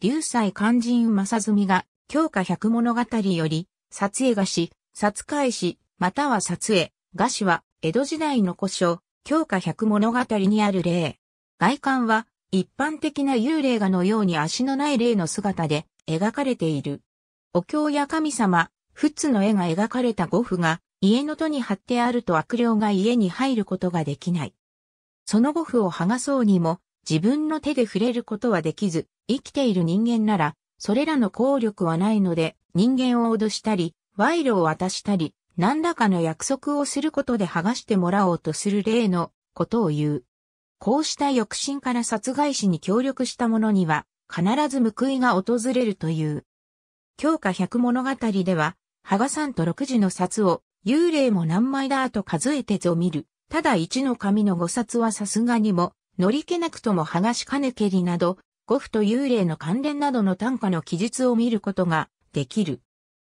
流斎肝心正澄が、教科百物語より、撮影菓子、撮影師、または撮影、菓子は、江戸時代の古書、教科百物語にある例。外観は、一般的な幽霊画のように足のない霊の姿で描かれている。お経や神様、仏の絵が描かれた五符が家の戸に貼ってあると悪霊が家に入ることができない。その五符を剥がそうにも自分の手で触れることはできず、生きている人間なら、それらの効力はないので、人間を脅したり、賄賂を渡したり、何らかの約束をすることで剥がしてもらおうとする例のことを言う。こうした抑心から殺害死に協力した者には、必ず報いが訪れるという。教科百物語では、剥がさんと六時の札を、幽霊も何枚だと数えてぞ見る。ただ一の神の五札はさすがにも、乗り気なくとも剥がしかぬけりなど、五府と幽霊の関連などの短歌の記述を見ることができる。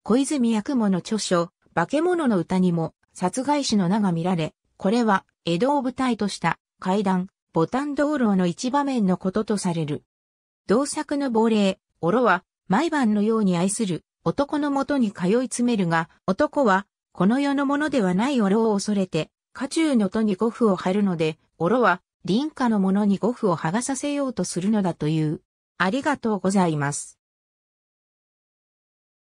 小泉役物の著書、化け物の歌にも殺害師の名が見られ、これは江戸を舞台とした階段、ボタン道路の一場面のこととされる。同作の亡霊、オロは毎晩のように愛する男のもとに通い詰めるが、男はこの世のものではないオロを恐れて、家中の戸に五符を張るので、オロは臨家の者に呉符を剥がさせようとするのだという。ありがとうございます。